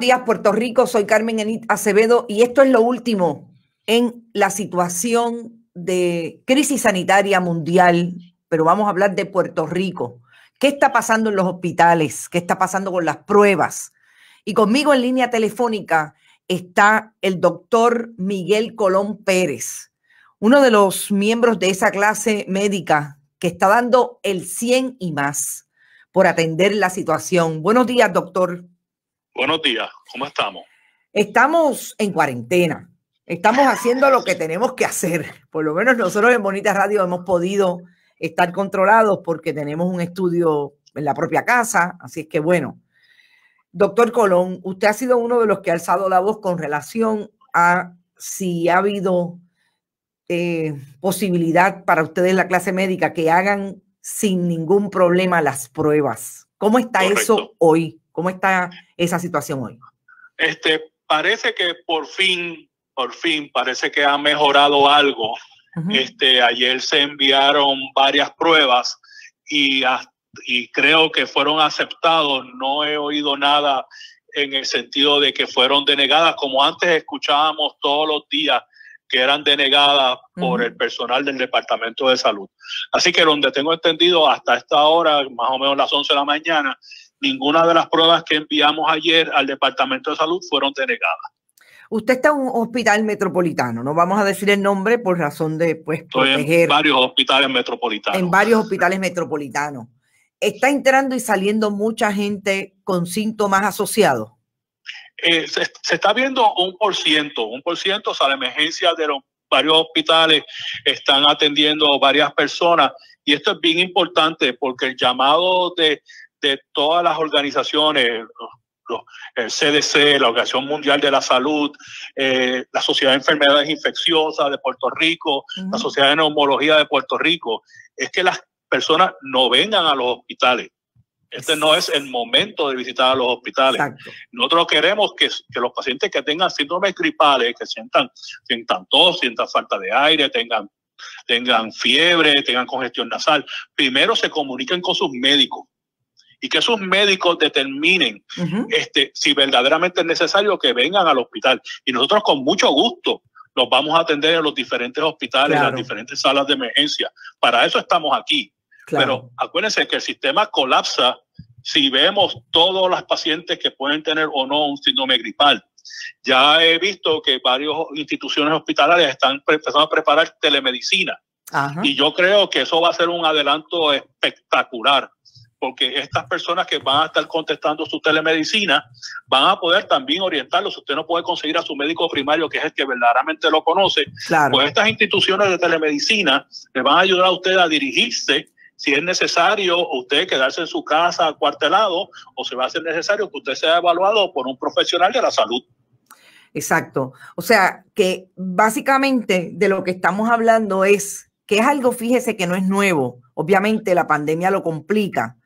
Buenos días, Puerto Rico. Soy Carmen Enit Acevedo y esto es lo último en la situación de crisis sanitaria mundial, pero vamos a hablar de Puerto Rico. ¿Qué está pasando en los hospitales? ¿Qué está pasando con las pruebas? Y conmigo en línea telefónica está el doctor Miguel Colón Pérez, uno de los miembros de esa clase médica que está dando el 100 y más por atender la situación. Buenos días, doctor. Buenos días, ¿cómo estamos? Estamos en cuarentena, estamos ah, haciendo lo que tenemos que hacer. Por lo menos nosotros en Bonita Radio hemos podido estar controlados porque tenemos un estudio en la propia casa, así es que bueno. Doctor Colón, usted ha sido uno de los que ha alzado la voz con relación a si ha habido eh, posibilidad para ustedes, la clase médica, que hagan sin ningún problema las pruebas. ¿Cómo está eso hoy? ¿Cómo está esa situación hoy? Este, parece que por fin, por fin, parece que ha mejorado algo. Este, ayer se enviaron varias pruebas y, y creo que fueron aceptados. No he oído nada en el sentido de que fueron denegadas, como antes escuchábamos todos los días que eran denegadas por el personal del Departamento de Salud. Así que donde tengo entendido hasta esta hora, más o menos las 11 de la mañana, ninguna de las pruebas que enviamos ayer al Departamento de Salud fueron denegadas. Usted está en un hospital metropolitano, no vamos a decir el nombre por razón de pues, Estoy En varios hospitales metropolitanos. En varios hospitales metropolitanos. ¿Está entrando y saliendo mucha gente con síntomas asociados? Eh, se, está viendo un por ciento, un por ciento, o sea, la emergencia de los varios hospitales están atendiendo varias personas y esto es bien importante porque el llamado de, de todas las organizaciones, el CDC, la Organización Mundial de la Salud, eh, la Sociedad de Enfermedades Infecciosas de Puerto Rico, la Sociedad de Neumología de Puerto Rico, es que las personas no vengan a los hospitales. Este no es el momento de visitar a los hospitales. Nosotros queremos que, que, los pacientes que tengan síndromes gripales, que sientan, sientan tos, sientan falta de aire, tengan, tengan fiebre, tengan congestión nasal, primero se comuniquen con sus médicos y que sus médicos determinen este, si verdaderamente es necesario que vengan al hospital. Y nosotros con mucho gusto los vamos a atender en los diferentes hospitales, en las diferentes salas de emergencia. Para eso estamos aquí. Pero acuérdense que el sistema colapsa si vemos todos los pacientes que pueden tener o no un síndrome gripal. Ya he visto que varias instituciones hospitalarias están empezando a preparar telemedicina. Y yo creo que eso va a ser un adelanto espectacular porque estas personas que van a estar contestando su telemedicina van a poder también orientarlos. Si usted no puede conseguir a su médico primario, que es el que verdaderamente lo conoce, pues estas instituciones de telemedicina le van a ayudar a usted a dirigirse. Si es necesario usted quedarse en su casa acuartelado o se va a hacer necesario que usted sea evaluado por un profesional de la salud. Exacto. O sea, que básicamente de lo que estamos hablando es que es algo, fíjese, que no es nuevo. Obviamente la pandemia lo complica,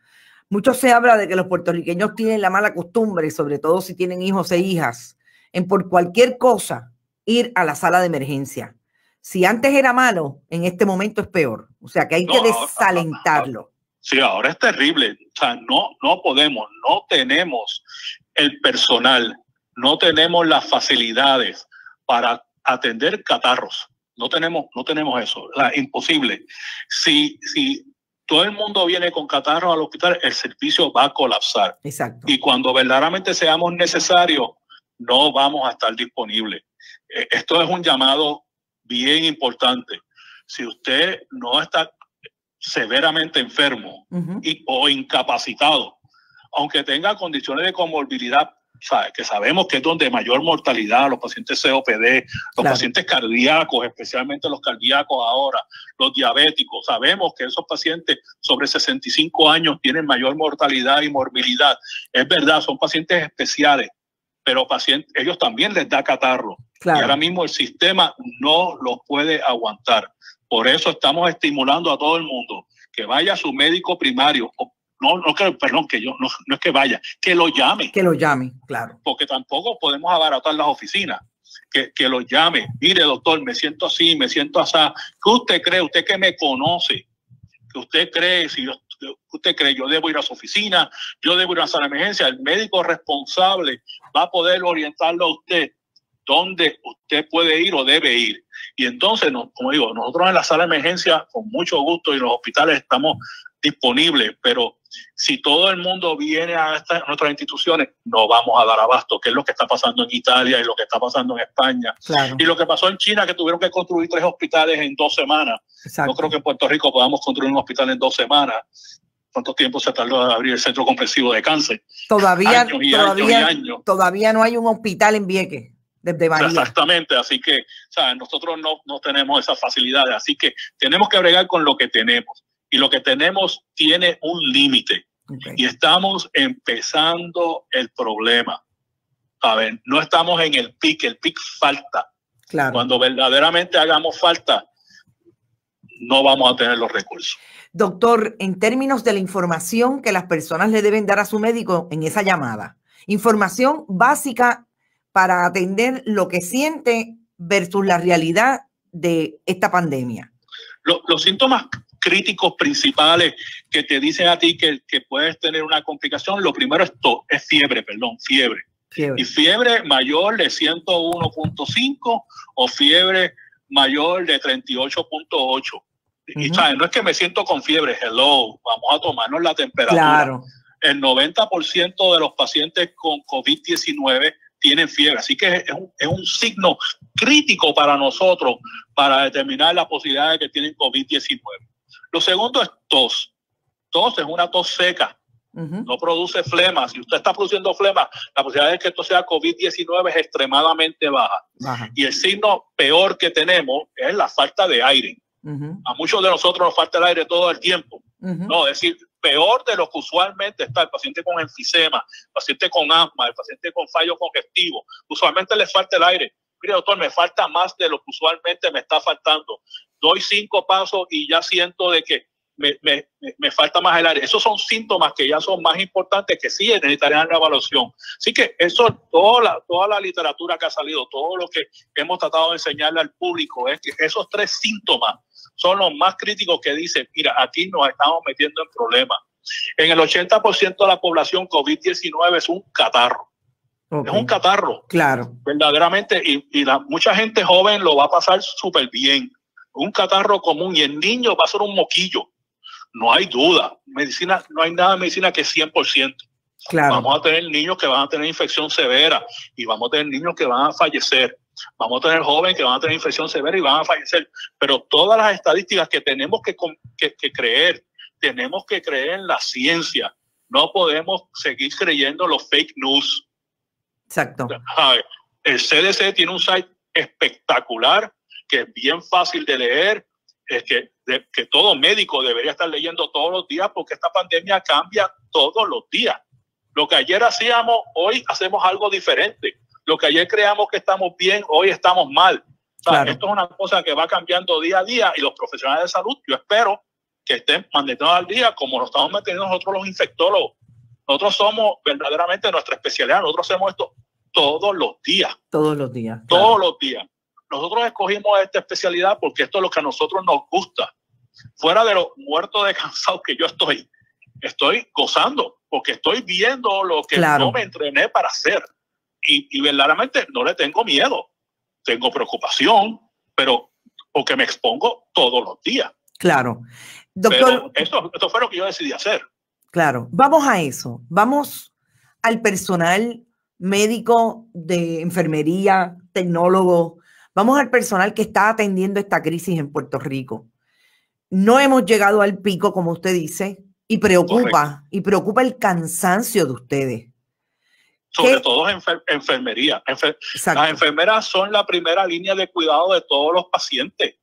mucho se habla de que los puertorriqueños tienen la mala costumbre, sobre todo si tienen hijos e hijas, en por cualquier cosa ir a la sala de emergencia. Si antes era malo, en este momento es peor. O sea que hay que desalentarlo. sí, ahora es terrible. O sea, no, no podemos, no tenemos el personal, no tenemos las facilidades para atender catarros. No tenemos, no tenemos eso. la imposible. Sí, si todo el mundo viene con catarro al hospital, el servicio va a colapsar. Exacto. Y cuando verdaderamente seamos necesarios, no vamos a estar disponibles. E, esto es un llamado bien importante. Si usted no está severamente enfermo o incapacitado, aunque tenga condiciones de comorbilidad que sabemos que es donde mayor mortalidad, los pacientes COPD, los pacientes cardíacos, especialmente los cardíacos ahora, los diabéticos, sabemos que esos pacientes sobre 65 años tienen mayor mortalidad y morbilidad. Es verdad, son pacientes especiales, pero ellos también les da catarro. Y ahora mismo el sistema no los puede aguantar. Por eso estamos estimulando a todo el mundo que vaya a su médico primario no, no que, perdón, que yo, no, es que vaya, que lo llame. Que lo llame, claro. Porque tampoco podemos abaratar las oficinas. Que, lo llame. Mire, doctor, me siento así, me siento así. ¿Qué usted cree? Usted que me conoce, que usted cree, si usted cree, yo debo ir a su oficina, yo debo ir a la emergencia, el médico responsable va a poder orientarlo a usted dónde usted puede ir o debe ir. Y entonces, como digo, nosotros en la sala de emergencia, con mucho gusto, y los hospitales estamos disponibles, pero si todo el mundo viene a, nuestras instituciones, no vamos a dar abasto, que es lo que está pasando en Italia y lo que está pasando en España. Y lo que pasó en China, que tuvieron que construir tres hospitales en dos semanas. No creo que en Puerto Rico podamos construir un hospital en dos semanas. ¿Cuánto tiempo se tardó en abrir el centro compresivo de cáncer? Todavía, todavía, no hay un hospital en Vieques. Desde Exactamente, así que nosotros no, no tenemos esas facilidades, así que tenemos que bregar con lo que tenemos y lo que tenemos tiene un límite. Y estamos empezando el problema. ver, No estamos en el pic, el pic falta. Claro. Cuando verdaderamente hagamos falta, no vamos a tener los recursos. Doctor, en términos de la información que las personas le deben dar a su médico en esa llamada, información básica para atender lo que siente versus la realidad de esta pandemia. los síntomas críticos principales que te dicen a ti que, puedes tener una complicación, lo primero es, es fiebre, perdón, fiebre. Y fiebre mayor de 101.5 o fiebre mayor de 38.8. Y no es que me siento con fiebre, hello, vamos a tomarnos la temperatura. Claro. El 90% de los pacientes con COVID-19 tienen fiebre. Así que es un, es un, signo crítico para nosotros para determinar la posibilidad de que tienen COVID-19. Lo segundo es tos. Tos es una tos seca. No produce flema. Si usted está produciendo flema, la posibilidad de que esto sea COVID-19 es extremadamente baja. Y el signo peor que tenemos es la falta de aire. A muchos de nosotros nos falta el aire todo el tiempo. No, es decir, peor de lo que usualmente está el paciente con enfisema, el paciente con asma, el paciente con fallo congestivo. Usualmente le falta el aire. Mire, doctor, me falta más de lo que usualmente me está faltando doy cinco pasos y ya siento de que me, falta más el aire. Esos son síntomas que ya son más importantes que sí necesitarían la evaluación. Así que eso, toda la, toda la literatura que ha salido, todo lo que hemos tratado de enseñarle al público, es que esos tres síntomas son los más críticos que dicen, mira, aquí nos estamos metiendo en problemas. En el 80% de la población, COVID-19 es un catarro. Es un catarro. Claro. Verdaderamente, y, mucha gente joven lo va a pasar súper bien un catarro común y el niño va a ser un moquillo. No hay duda. Medicina, no hay nada de medicina que es 100%. Claro. Vamos a tener niños que van a tener infección severa y vamos a tener niños que van a fallecer. Vamos a tener jóvenes que van a tener infección severa y van a fallecer. Pero todas las estadísticas que tenemos que, creer, tenemos que creer en la ciencia. No podemos seguir creyendo los fake news. Exacto. El CDC tiene un site espectacular que es bien fácil de leer, es que, que todo médico debería estar leyendo todos los días porque esta pandemia cambia todos los días. Lo que ayer hacíamos, hoy hacemos algo diferente. Lo que ayer creamos que estamos bien, hoy estamos mal. Esto es una cosa que va cambiando día a día y los profesionales de salud, yo espero que estén mantenidos al día como lo estamos manteniendo nosotros los infectólogos. Nosotros somos verdaderamente nuestra especialidad, nosotros hacemos esto todos los días. Todos los días. Todos los días nosotros escogimos esta especialidad porque esto es lo que a nosotros nos gusta. Fuera de los muertos de cansado que yo estoy, estoy gozando porque estoy viendo lo que no me entrené para hacer. Y, verdaderamente no le tengo miedo, tengo preocupación, pero porque me expongo todos los días. Claro. esto fue lo que yo decidí hacer. Claro, vamos a eso. Vamos al personal médico de enfermería, tecnólogo, Vamos al personal que está atendiendo esta crisis en Puerto Rico. No hemos llegado al pico, como usted dice, y preocupa, y preocupa el cansancio de ustedes. Sobre todo en enfermería. las enfermeras son la primera línea de cuidado de todos los pacientes.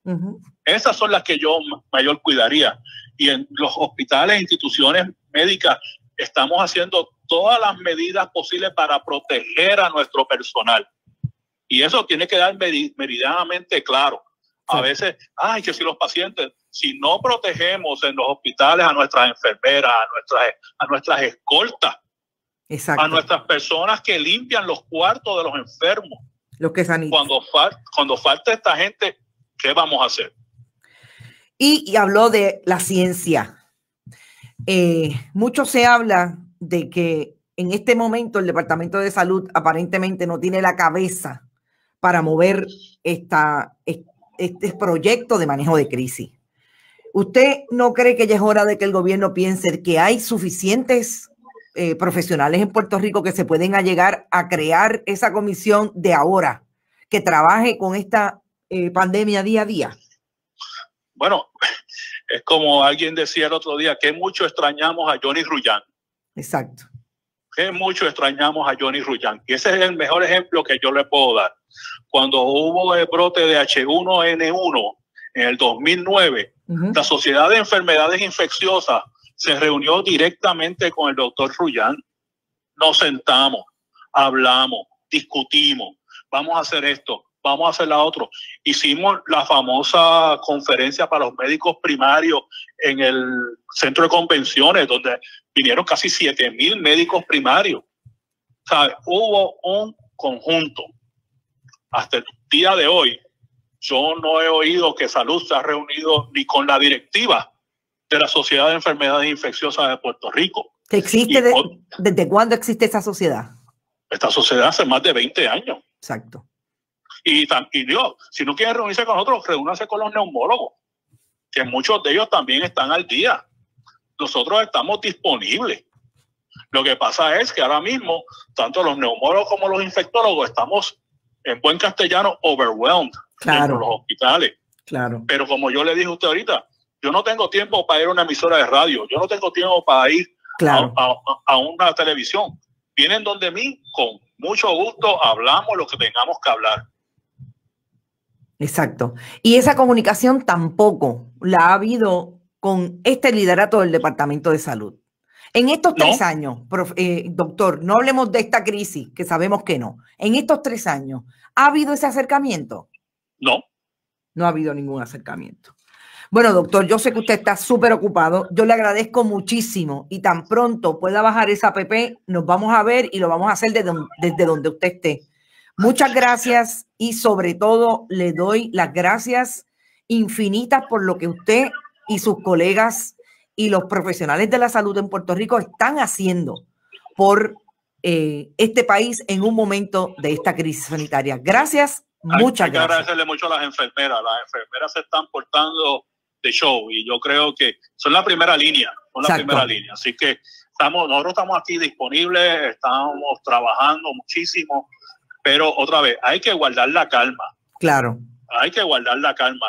Esas son las que yo mayor cuidaría. Y en los hospitales, instituciones médicas, estamos haciendo todas las medidas posibles para proteger a nuestro personal. Y eso tiene que dar meridianamente claro. A veces, ay, que si los pacientes, si no protegemos en los hospitales a nuestras enfermeras, a nuestras, a nuestras escoltas, a nuestras personas que limpian los cuartos de los enfermos. Los que Cuando, falta cuando falta esta gente, ¿qué vamos a hacer? Y, habló de la ciencia. Eh, mucho se habla de que en este momento el Departamento de Salud aparentemente no tiene la cabeza para mover este proyecto de manejo de crisis. ¿Usted no cree que ya es hora de que el gobierno piense que hay suficientes eh, profesionales en Puerto Rico que se pueden llegar a crear esa comisión de ahora, que trabaje con esta eh, pandemia día a día? Bueno, es como alguien decía el otro día, que mucho extrañamos a Johnny Rullán. Exacto mucho extrañamos a Johnny Rullán. Y ese es el mejor ejemplo que yo le puedo dar. Cuando hubo el brote de H1N1 en el 2009, la Sociedad de Enfermedades Infecciosas se reunió directamente con el doctor Rullán. Nos sentamos, hablamos, discutimos, vamos a hacer esto, vamos a hacer la otra. Hicimos la famosa conferencia para los médicos primarios en el centro de convenciones, donde vinieron casi 7 mil médicos primarios. sea, Hubo un conjunto. Hasta el día de hoy, yo no he oído que Salud se ha reunido ni con la directiva de la Sociedad de Enfermedades Infecciosas de Puerto Rico. ¿Desde cuándo existe esta sociedad? Esta sociedad hace más de 20 años. Exacto. Y, y Dios, si no quieren reunirse con nosotros, reúnanse con los neumólogos, que muchos de ellos también están al día nosotros estamos disponibles. Lo que pasa es que ahora mismo, tanto los neumólogos como los infectólogos estamos, en buen castellano, overwhelmed claro. en los hospitales. Claro. Pero como yo le dije a usted ahorita, yo no tengo tiempo para ir a una emisora de radio, yo no tengo tiempo para ir a, una televisión. Vienen donde mí, con mucho gusto hablamos lo que tengamos que hablar. Exacto. Y esa comunicación tampoco la ha habido con este liderato del Departamento de Salud. En estos tres años, eh, doctor, no hablemos de esta crisis, que sabemos que no. En estos tres años, ¿ha habido ese acercamiento? No. No ha habido ningún acercamiento. Bueno, doctor, yo sé que usted está súper ocupado. Yo le agradezco muchísimo y tan pronto pueda bajar esa app, nos vamos a ver y lo vamos a hacer desde, desde donde usted esté. Muchas gracias y sobre todo le doy las gracias infinitas por lo que usted y sus colegas y los profesionales de la salud en Puerto Rico están haciendo por eh, este país en un momento de esta crisis sanitaria. Gracias, muchas hay que agradecerle mucho a las enfermeras. Las enfermeras se están portando de show y yo creo que son la primera línea, son la primera línea. Así que estamos, nosotros estamos aquí disponibles, estamos trabajando muchísimo, pero otra vez, hay que guardar la calma. Claro. Hay que guardar la calma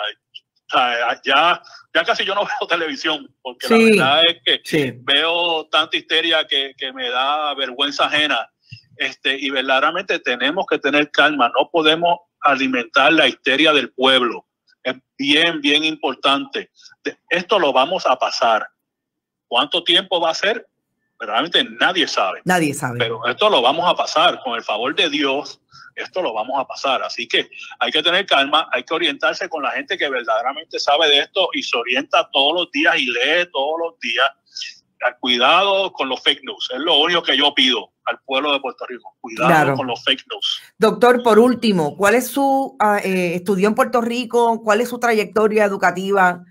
ya, ya casi yo no veo televisión, porque la verdad es que veo tanta histeria que, que, me da vergüenza ajena. Este, y verdaderamente tenemos que tener calma, no podemos alimentar la histeria del pueblo. Es bien, bien importante. Esto lo vamos a pasar. ¿Cuánto tiempo va a ser? Realmente nadie sabe. Nadie sabe. Pero esto lo vamos a pasar, con el favor de Dios, esto lo vamos a pasar. Así que hay que tener calma, hay que orientarse con la gente que verdaderamente sabe de esto y se orienta todos los días y lee todos los días. Cuidado con los fake news, es lo único que yo pido al pueblo de Puerto Rico. Cuidado con los fake news. Doctor, por último, ¿cuál es su, ah, eh, estudio en Puerto Rico, cuál es su trayectoria educativa?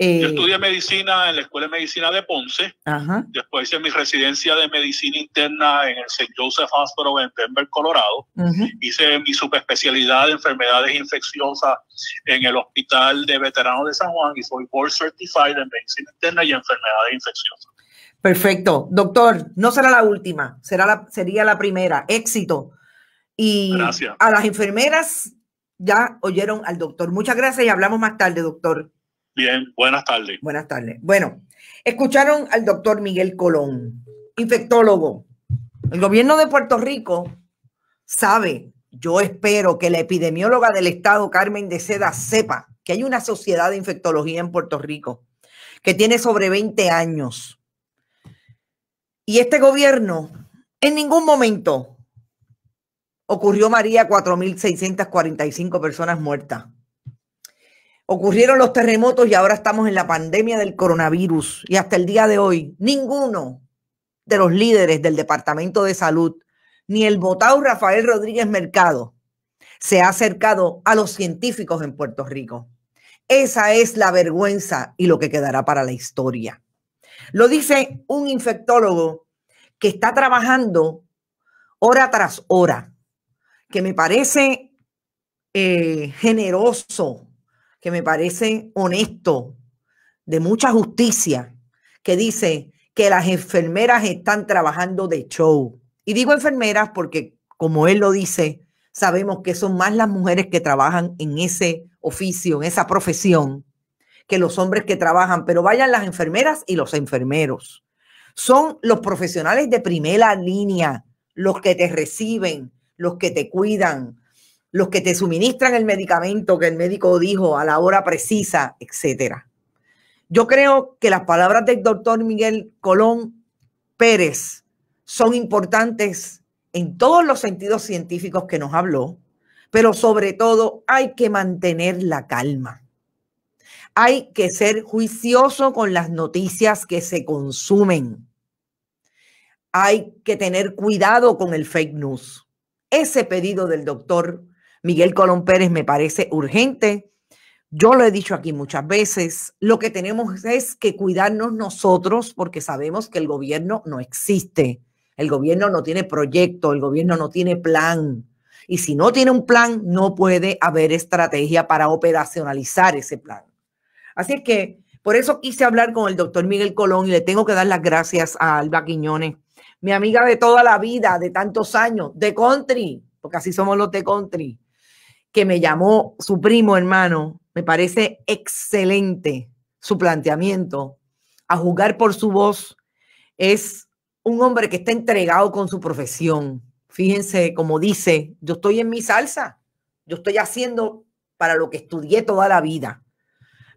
yo eh, estudié medicina en la Escuela de Medicina de Ponce. Después hice mi residencia de medicina interna en el St. Joseph Hospital en Denver, Colorado. Hice mi subespecialidad de enfermedades infecciosas en el Hospital de Veteranos de San Juan y soy board certified en medicina interna y enfermedades infecciosas. Perfecto. Doctor, no será la última, será la, sería la primera. Éxito. Y a las enfermeras ya oyeron al doctor. Muchas gracias y hablamos más tarde, doctor. Bien, buenas tardes. Buenas tardes. Bueno, escucharon al doctor Miguel Colón, infectólogo. El gobierno de Puerto Rico sabe, yo espero que la epidemióloga del estado, Carmen de Seda, sepa que hay una sociedad de infectología en Puerto Rico que tiene sobre 20 años. Y este gobierno en ningún momento ocurrió María 4.645 personas muertas. Ocurrieron los terremotos y ahora estamos en la pandemia del coronavirus. Y hasta el día de hoy, ninguno de los líderes del Departamento de Salud, ni el votado Rafael Rodríguez Mercado, se ha acercado a los científicos en Puerto Rico. Esa es la vergüenza y lo que quedará para la historia. Lo dice un infectólogo que está trabajando hora tras hora, que me parece eh, generoso que me parece honesto, de mucha justicia, que dice que las enfermeras están trabajando de show. Y digo enfermeras porque, como él lo dice, sabemos que son más las mujeres que trabajan en ese oficio, en esa profesión, que los hombres que trabajan, pero vayan las enfermeras y los enfermeros. Son los profesionales de primera línea, los que te reciben, los que te cuidan, los que te suministran el medicamento que el médico dijo a la hora precisa, etcétera. Yo creo que las palabras del doctor Miguel Colón Pérez son importantes en todos los sentidos científicos que nos habló, pero sobre todo hay que mantener la calma. Hay que ser juicioso con las noticias que se consumen. Hay que tener cuidado con el fake news. Ese pedido del doctor Miguel Colón Pérez me parece urgente. Yo lo he dicho aquí muchas veces, lo que tenemos es que cuidarnos nosotros porque sabemos que el gobierno no existe, el gobierno no tiene proyecto, el gobierno no tiene plan. Y si no tiene un plan, no puede haber estrategia para operacionalizar ese plan. Así es que por eso quise hablar con el doctor Miguel Colón y le tengo que dar las gracias a Alba Quiñones, mi amiga de toda la vida, de tantos años, de country, porque así somos los de country que me llamó su primo hermano, me parece excelente su planteamiento. A juzgar por su voz, es un hombre que está entregado con su profesión. Fíjense, como dice, yo estoy en mi salsa, yo estoy haciendo para lo que estudié toda la vida.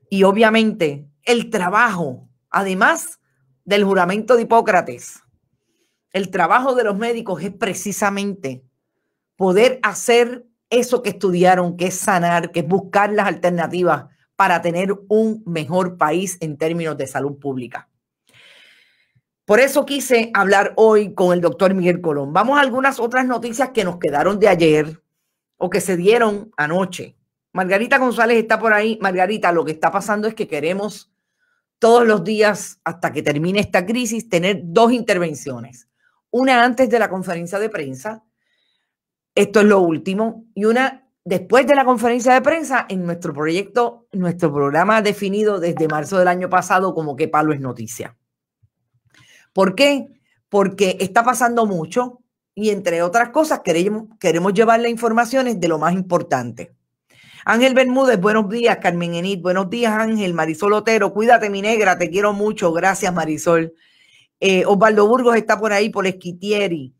Y obviamente el trabajo, además del juramento de Hipócrates, el trabajo de los médicos es precisamente poder hacer eso que estudiaron, que es sanar, que es buscar las alternativas para tener un mejor país en términos de salud pública. Por eso quise hablar hoy con el doctor Miguel Colón. Vamos a algunas otras noticias que nos quedaron de ayer o que se dieron anoche. Margarita González está por ahí. Margarita, lo que está pasando es que queremos todos los días, hasta que termine esta crisis, tener dos intervenciones. Una antes de la conferencia de prensa esto es lo último. Y una, después de la conferencia de prensa, en nuestro proyecto, nuestro programa definido desde marzo del año pasado como que palo es noticia. ¿Por qué? Porque está pasando mucho y entre otras cosas queremos, queremos llevarle informaciones de lo más importante. Ángel Bermúdez, buenos días, Carmen Enid, buenos días Ángel, Marisol Otero, cuídate mi negra, te quiero mucho, gracias Marisol. Eh, Osvaldo Burgos está por ahí, por Esquitieri.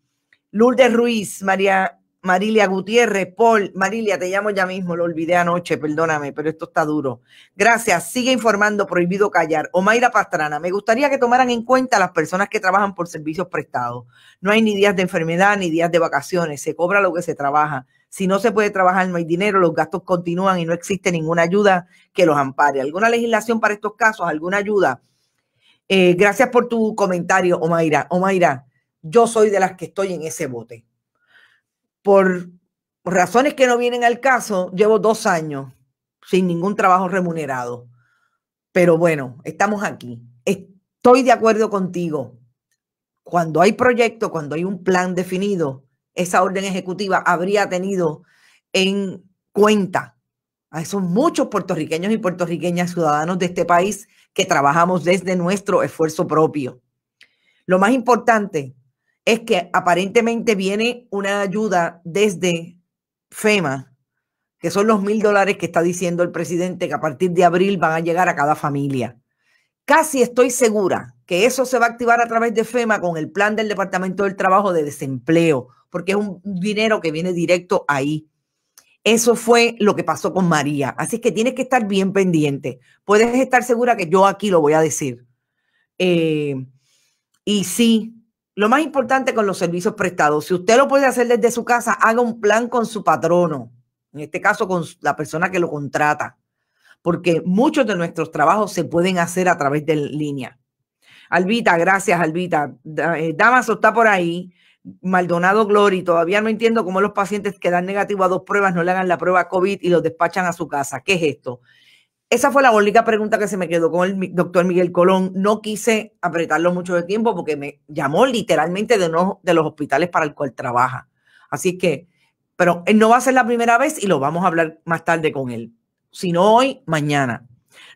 Lourdes Ruiz, María Marilia Gutiérrez, Paul, Marilia, te llamo ya mismo, lo olvidé anoche, perdóname, pero esto está duro. Gracias, sigue informando, prohibido callar. Omaira Pastrana, me gustaría que tomaran en cuenta las personas que trabajan por servicios prestados. No hay ni días de enfermedad ni días de vacaciones, se cobra lo que se trabaja. Si no se puede trabajar, no hay dinero, los gastos continúan y no existe ninguna ayuda que los ampare. ¿Alguna legislación para estos casos? ¿Alguna ayuda? Eh, gracias por tu comentario, Omaira. Omaira, yo soy de las que estoy en ese bote por razones que no vienen al caso, llevo dos años sin ningún trabajo remunerado. Pero bueno, estamos aquí. Estoy de acuerdo contigo. Cuando hay proyecto, cuando hay un plan definido, esa orden ejecutiva habría tenido en cuenta a esos muchos puertorriqueños y puertorriqueñas ciudadanos de este país que trabajamos desde nuestro esfuerzo propio. Lo más importante es que aparentemente viene una ayuda desde FEMA, que son los mil dólares que está diciendo el presidente que a partir de abril van a llegar a cada familia. Casi estoy segura que eso se va a activar a través de FEMA con el plan del Departamento del Trabajo de desempleo, porque es un dinero que viene directo ahí. Eso fue lo que pasó con María. Así que tienes que estar bien pendiente. Puedes estar segura que yo aquí lo voy a decir. Eh, y sí, lo más importante con los servicios prestados, si usted lo puede hacer desde su casa, haga un plan con su patrono, en este caso con la persona que lo contrata, porque muchos de nuestros trabajos se pueden hacer a través de línea. Albita, gracias Albita. Eh, Damaso está por ahí. Maldonado Glory, todavía no entiendo cómo los pacientes que dan negativo a dos pruebas no le hagan la prueba COVID y los despachan a su casa. ¿Qué es esto? Esa fue la única pregunta que se me quedó con el doctor Miguel Colón. No quise apretarlo mucho de tiempo porque me llamó literalmente de uno de los hospitales para el cual trabaja. Así que, pero no va a ser la primera vez y lo vamos a hablar más tarde con él. Si no hoy, mañana.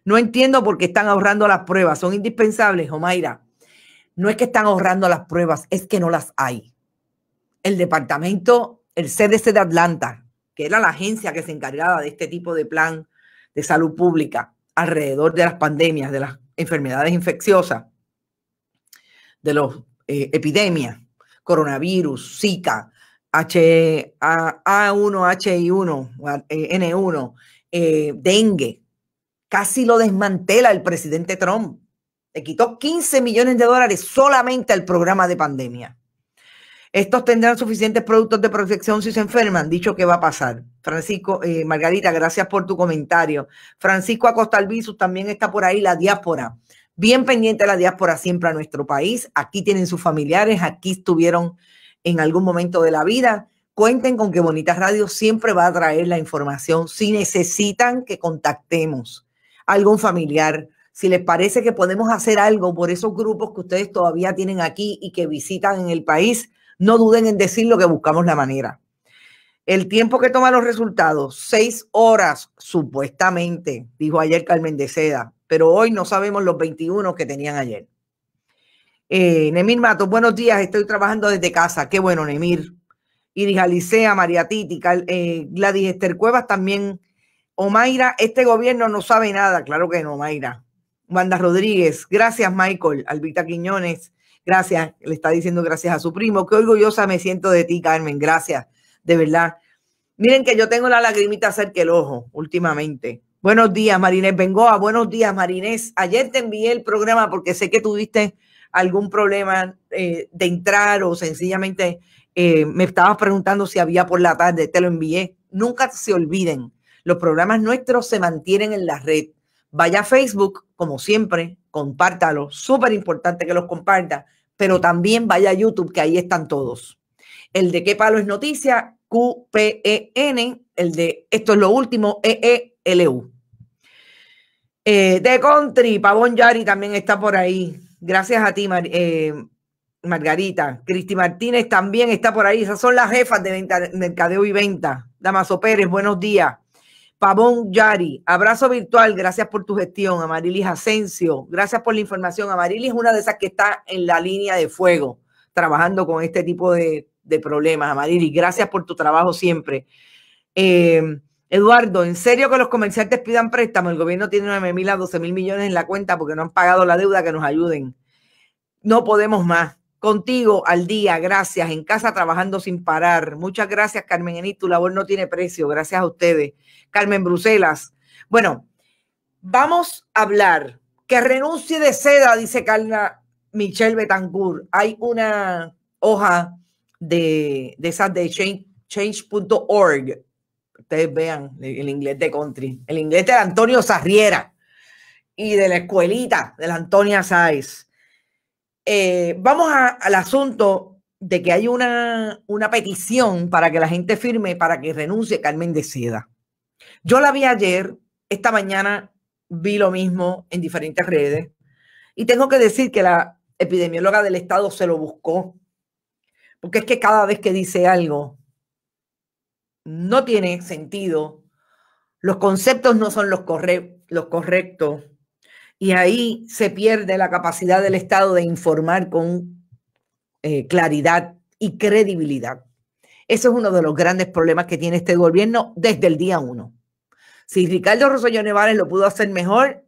No entiendo por qué están ahorrando las pruebas. Son indispensables, Omaira. No es que están ahorrando las pruebas, es que no las hay. El departamento, el CDC de Atlanta, que era la agencia que se encargaba de este tipo de plan de salud pública alrededor de las pandemias, de las enfermedades infecciosas, de las eh, epidemias, coronavirus, Zika, H, A, 1 H1, N1, dengue. Casi lo desmantela el presidente Trump. Le quitó 15 millones de dólares solamente al programa de pandemia. Estos tendrán suficientes productos de protección si se enferman. Dicho que va a pasar. Francisco, eh, Margarita, gracias por tu comentario. Francisco Acosta también está por ahí, la diáspora. Bien pendiente la diáspora siempre a nuestro país. Aquí tienen sus familiares, aquí estuvieron en algún momento de la vida. Cuenten con que Bonitas Radio siempre va a traer la información si necesitan que contactemos a algún familiar, si les parece que podemos hacer algo por esos grupos que ustedes todavía tienen aquí y que visitan en el país, no duden en decir lo que buscamos la manera. El tiempo que toma los resultados, seis horas supuestamente, dijo ayer Carmen de Seda, pero hoy no sabemos los 21 que tenían ayer. Eh, Nemir Matos, buenos días, estoy trabajando desde casa. Qué bueno, Nemir. Iris Alicea, María Titi, eh, Gladys Esther Cuevas también. Omaira, este gobierno no sabe nada, claro que no, Omaira. Wanda Rodríguez, gracias, Michael. Albita Quiñones, Gracias, le está diciendo gracias a su primo. Qué orgullosa me siento de ti, Carmen. Gracias, de verdad. Miren que yo tengo la lagrimita cerca el ojo últimamente. Buenos días, Marinés Bengoa. Buenos días, Marinés. Ayer te envié el programa porque sé que tuviste algún problema eh, de entrar o sencillamente eh, me estabas preguntando si había por la tarde. Te lo envié. Nunca se olviden. Los programas nuestros se mantienen en la red. Vaya a Facebook, como siempre, compártalo. Súper importante que los compartas pero también vaya a YouTube, que ahí están todos. El de qué palo es noticia, Q-P-E-N, el de esto es lo último, EELU. Eh, The Country, Pavón Yari también está por ahí. Gracias a ti, eh, Margarita. Cristi Martínez también está por ahí. Esas son las jefas de mercadeo y venta. Damaso Pérez, buenos días. Pavón Yari, abrazo virtual, gracias por tu gestión, Amarilis Asensio, gracias por la información. Amarilis es una de esas que está en la línea de fuego, trabajando con este tipo de, de problemas, Amarilis, gracias por tu trabajo siempre. Eh, Eduardo, ¿en serio que los comerciantes pidan préstamos El gobierno tiene 9 mil a 12 mil millones en la cuenta porque no han pagado la deuda que nos ayuden. No podemos más contigo al día. Gracias. En casa trabajando sin parar. Muchas gracias, Carmen Enid. Tu labor no tiene precio. Gracias a ustedes. Carmen Bruselas. Bueno, vamos a hablar. Que renuncie de seda, dice Carla Michelle Betancourt. Hay una hoja de, de esas de change.org. Change Ustedes vean el inglés de country, el inglés de Antonio Sarriera y de la escuelita de la Antonia Saez. Eh, vamos al asunto de que hay una, una petición para que la gente firme para que renuncie Carmen de Seda. Yo la vi ayer, esta mañana vi lo mismo en diferentes redes y tengo que decir que la epidemióloga del estado se lo buscó, porque es que cada vez que dice algo, no tiene sentido, los conceptos no son los, corre los correctos y ahí se pierde la capacidad del Estado de informar con eh, claridad y credibilidad. Eso es uno de los grandes problemas que tiene este gobierno desde el día uno. Si Ricardo Rosselló Nevares lo pudo hacer mejor,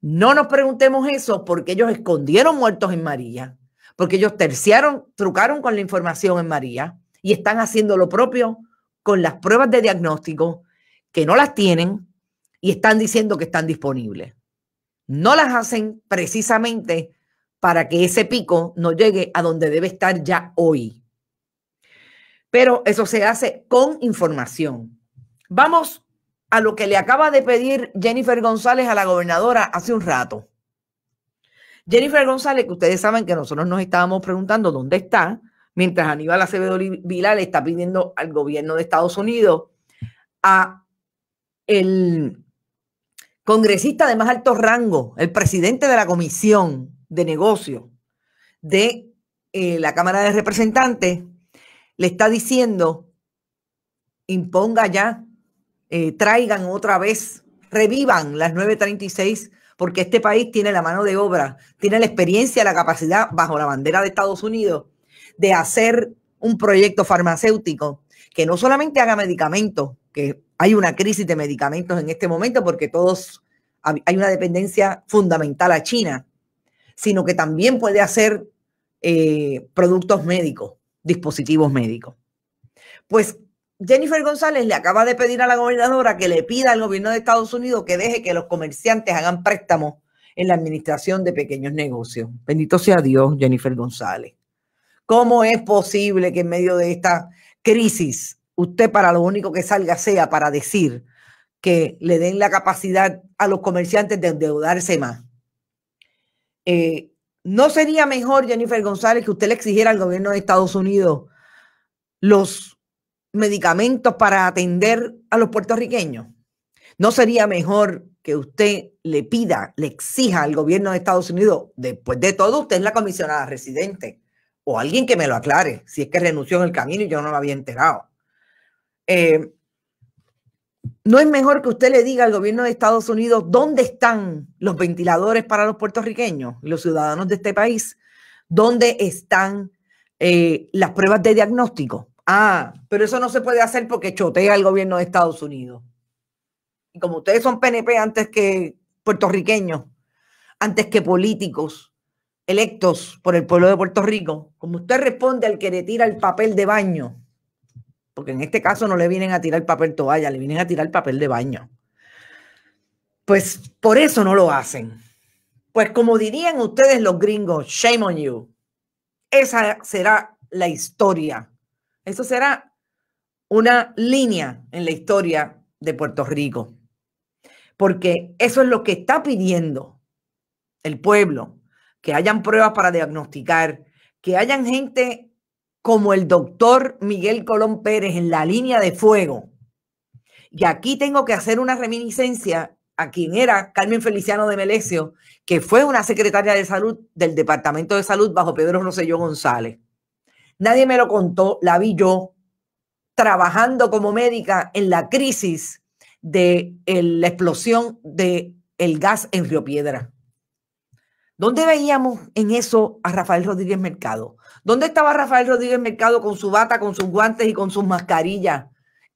no nos preguntemos eso porque ellos escondieron muertos en María, porque ellos terciaron, trucaron con la información en María y están haciendo lo propio con las pruebas de diagnóstico que no las tienen y están diciendo que están disponibles no las hacen precisamente para que ese pico no llegue a donde debe estar ya hoy. Pero eso se hace con información. Vamos a lo que le acaba de pedir Jennifer González a la gobernadora hace un rato. Jennifer González, que ustedes saben que nosotros nos estábamos preguntando dónde está, mientras Aníbal Acevedo Vila le está pidiendo al gobierno de Estados Unidos a el congresista de más alto rango, el presidente de la Comisión de Negocios de eh, la Cámara de Representantes, le está diciendo, imponga ya, eh, traigan otra vez, revivan las 936, porque este país tiene la mano de obra, tiene la experiencia, la capacidad, bajo la bandera de Estados Unidos, de hacer un proyecto farmacéutico que no solamente haga medicamentos, que hay una crisis de medicamentos en este momento porque todos hay una dependencia fundamental a China, sino que también puede hacer eh, productos médicos, dispositivos médicos. Pues Jennifer González le acaba de pedir a la gobernadora que le pida al gobierno de Estados Unidos que deje que los comerciantes hagan préstamos en la administración de pequeños negocios. Bendito sea Dios, Jennifer González. ¿Cómo es posible que en medio de esta crisis usted para lo único que salga sea para decir que le den la capacidad a los comerciantes de endeudarse más. Eh, ¿No sería mejor, Jennifer González, que usted le exigiera al gobierno de Estados Unidos los medicamentos para atender a los puertorriqueños? ¿No sería mejor que usted le pida, le exija al gobierno de Estados Unidos, después de todo, usted es la comisionada residente, o alguien que me lo aclare, si es que renunció en el camino y yo no lo había enterado. Eh, ¿no es mejor que usted le diga al gobierno de Estados Unidos dónde están los ventiladores para los puertorriqueños, los ciudadanos de este país? ¿Dónde están eh, las pruebas de diagnóstico? Ah, pero eso no se puede hacer porque chotea el gobierno de Estados Unidos. Y como ustedes son PNP antes que puertorriqueños, antes que políticos electos por el pueblo de Puerto Rico, como usted responde al que le tira el papel de baño porque en este caso no le vienen a tirar el papel toalla, le vienen a tirar papel de baño. Pues por eso no lo hacen. Pues como dirían ustedes los gringos, shame on you. Esa será la historia. Eso será una línea en la historia de Puerto Rico. Porque eso es lo que está pidiendo el pueblo, que hayan pruebas para diagnosticar, que hayan gente como el doctor Miguel Colón Pérez en la línea de fuego. Y aquí tengo que hacer una reminiscencia a quien era Carmen Feliciano de Melesio, que fue una secretaria de salud del Departamento de Salud bajo Pedro Rosselló González. Nadie me lo contó, la vi yo trabajando como médica en la crisis de la explosión del el gas en Río Piedra. ¿Dónde veíamos en eso a Rafael Rodríguez Mercado? ¿Dónde estaba Rafael Rodríguez Mercado con su bata, con sus guantes y con sus mascarillas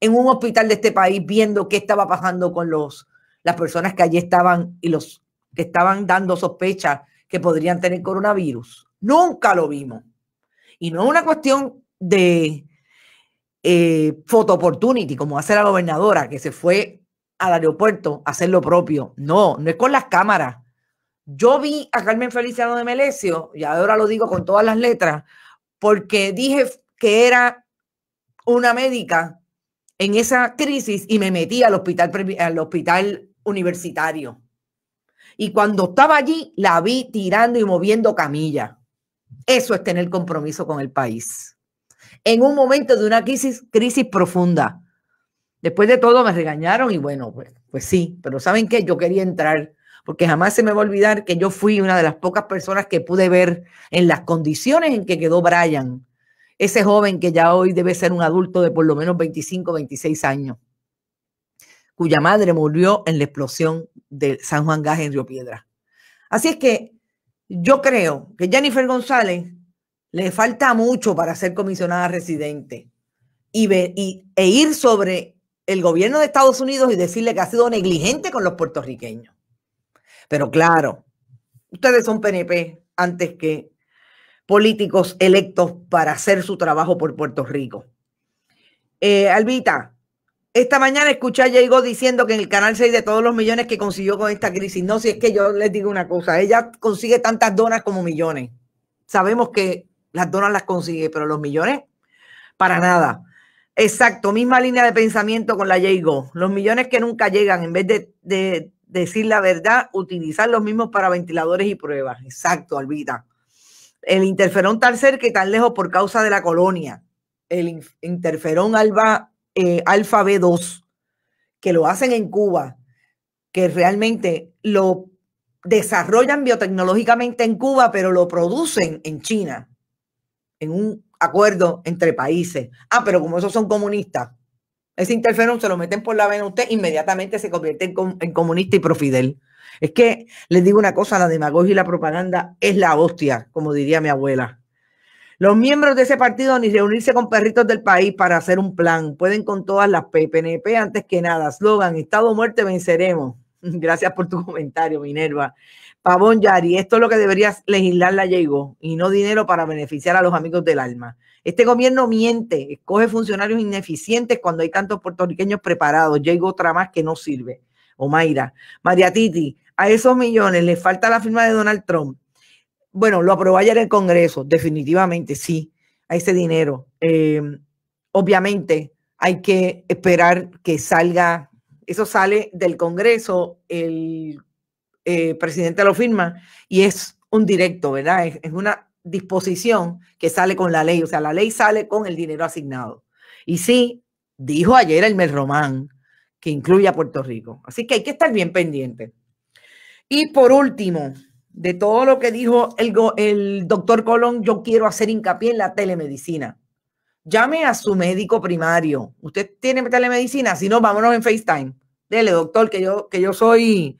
en un hospital de este país viendo qué estaba pasando con los, las personas que allí estaban y los que estaban dando sospecha que podrían tener coronavirus? Nunca lo vimos. Y no es una cuestión de foto eh, photo opportunity, como hace la gobernadora, que se fue al aeropuerto a hacer lo propio. No, no es con las cámaras yo vi a Carmen Feliciano de Melesio, y ahora lo digo con todas las letras, porque dije que era una médica en esa crisis y me metí al hospital, al hospital universitario. Y cuando estaba allí, la vi tirando y moviendo camilla. Eso es tener compromiso con el país. En un momento de una crisis, crisis profunda. Después de todo me regañaron y bueno, pues, pues sí, pero ¿saben qué? Yo quería entrar porque jamás se me va a olvidar que yo fui una de las pocas personas que pude ver en las condiciones en que quedó Brian, ese joven que ya hoy debe ser un adulto de por lo menos 25, 26 años, cuya madre murió en la explosión de San Juan Gas en Río Piedra. Así es que yo creo que Jennifer González le falta mucho para ser comisionada residente y, e ir sobre el gobierno de Estados Unidos y decirle que ha sido negligente con los puertorriqueños. Pero claro, ustedes son PNP antes que políticos electos para hacer su trabajo por Puerto Rico. Eh, Albita, esta mañana escuché a Diego diciendo que en el Canal 6 de todos los millones que consiguió con esta crisis, no, si es que yo les digo una cosa, ella consigue tantas donas como millones. Sabemos que las donas las consigue, pero los millones, para nada. Exacto, misma línea de pensamiento con la Diego. Los millones que nunca llegan, en vez de decir la verdad, utilizar los mismos para ventiladores y pruebas. Exacto, Albita. El interferón tercer que tan lejos por causa de la colonia. El interferón alfa eh, B2, que lo hacen en Cuba, que realmente lo desarrollan biotecnológicamente en Cuba, pero lo producen en China, en un acuerdo entre países. Ah, pero como esos son comunistas, ese interferón se lo meten por la vena usted, inmediatamente se convierte en, comunista y profidel. Es que les digo una cosa, la demagogia y la propaganda es la hostia, como diría mi abuela. Los miembros de ese partido ni reunirse con perritos del país para hacer un plan. Pueden con todas las PNP antes que nada. Slogan, Estado muerte venceremos. Gracias por tu comentario, Minerva. Pavón Yari, esto es lo que deberías legislar la llegó y no dinero para beneficiar a los amigos del alma. Este gobierno miente, escoge funcionarios ineficientes cuando hay tantos puertorriqueños preparados. Llegó otra más que no sirve. O Mayra, María Titi, a esos millones le falta la firma de Donald Trump. Bueno, lo aprobó en el Congreso, definitivamente sí, a ese dinero. Eh, obviamente hay que esperar que salga, eso sale del Congreso, el eh, presidente lo firma y es un directo, ¿verdad? es, una disposición que sale con la ley, o sea, la ley sale con el dinero asignado. Y sí, dijo ayer el Mel Román que incluye a Puerto Rico. Así que hay que estar bien pendiente. Y por último, de todo lo que dijo el, doctor Colón, yo quiero hacer hincapié en la telemedicina. Llame a su médico primario. Usted tiene telemedicina, si no, vámonos en FaceTime. Dele, doctor, que yo, que yo soy,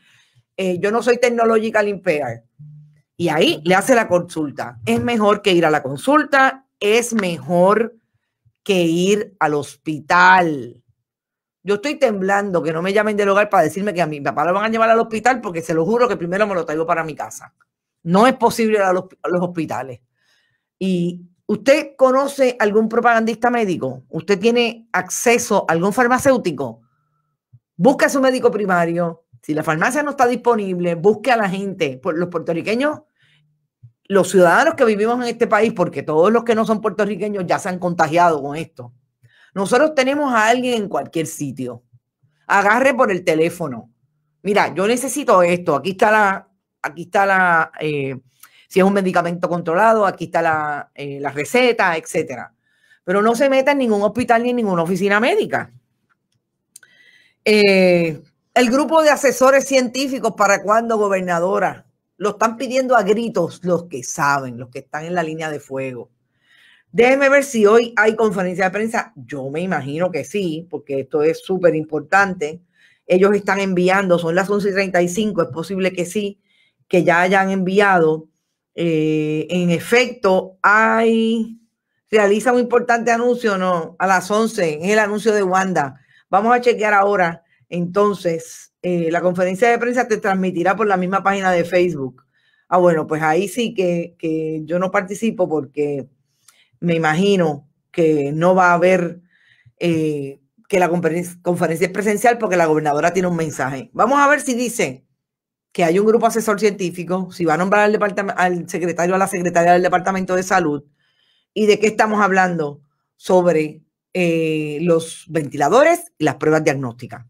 eh, yo no soy tecnológica impaired y ahí le hace la consulta. Es mejor que ir a la consulta, es mejor que ir al hospital. Yo estoy temblando que no me llamen del hogar para decirme que a mi papá lo van a llevar al hospital porque se lo juro que primero me lo traigo para mi casa. No es posible ir a los, hospitales. Y ¿Usted conoce algún propagandista médico? ¿Usted tiene acceso a algún farmacéutico? Busque a su médico primario. Si la farmacia no está disponible, busque a la gente. Pues, los puertorriqueños los ciudadanos que vivimos en este país, porque todos los que no son puertorriqueños ya se han contagiado con esto. Nosotros tenemos a alguien en cualquier sitio. Agarre por el teléfono. Mira, yo necesito esto. Aquí está la, aquí está la, eh, si es un medicamento controlado, aquí está eh, la, receta, etcétera. Pero no se meta en ningún hospital ni en ninguna oficina médica. Eh, el grupo de asesores científicos para cuando gobernadora lo están pidiendo a gritos los que saben, los que están en la línea de fuego. Déjenme ver si hoy hay conferencia de prensa. Yo me imagino que sí, porque esto es súper importante. Ellos están enviando, son las 11 y 35, es posible que sí, que ya hayan enviado. Eh, en efecto, hay, realiza un importante anuncio, ¿no? A las 11, es el anuncio de Wanda. Vamos a chequear ahora, entonces, eh, la conferencia de prensa te transmitirá por la misma página de Facebook. Ah, bueno, pues ahí sí que, yo no participo porque me imagino que no va a haber eh, que la conferencia, es presencial porque la gobernadora tiene un mensaje. Vamos a ver si dice que hay un grupo asesor científico, si va a nombrar al, al secretario a la secretaria del Departamento de Salud y de qué estamos hablando sobre eh, los ventiladores y las pruebas diagnósticas.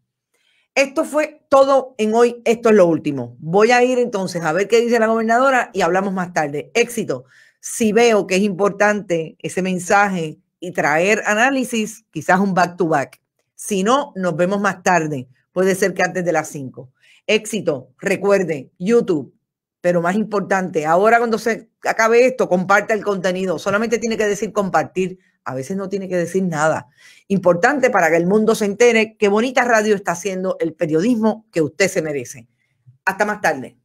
Esto fue todo en hoy. Esto es lo último. Voy a ir entonces a ver qué dice la gobernadora y hablamos más tarde. Éxito. Si veo que es importante ese mensaje y traer análisis, quizás un back to back. Si no, nos vemos más tarde. Puede ser que antes de las 5. Éxito. Recuerde, YouTube pero más importante, ahora cuando se acabe esto, comparte el contenido. Solamente tiene que decir compartir. A veces no tiene que decir nada. Importante para que el mundo se entere qué bonita radio está haciendo el periodismo que usted se merece. Hasta más tarde.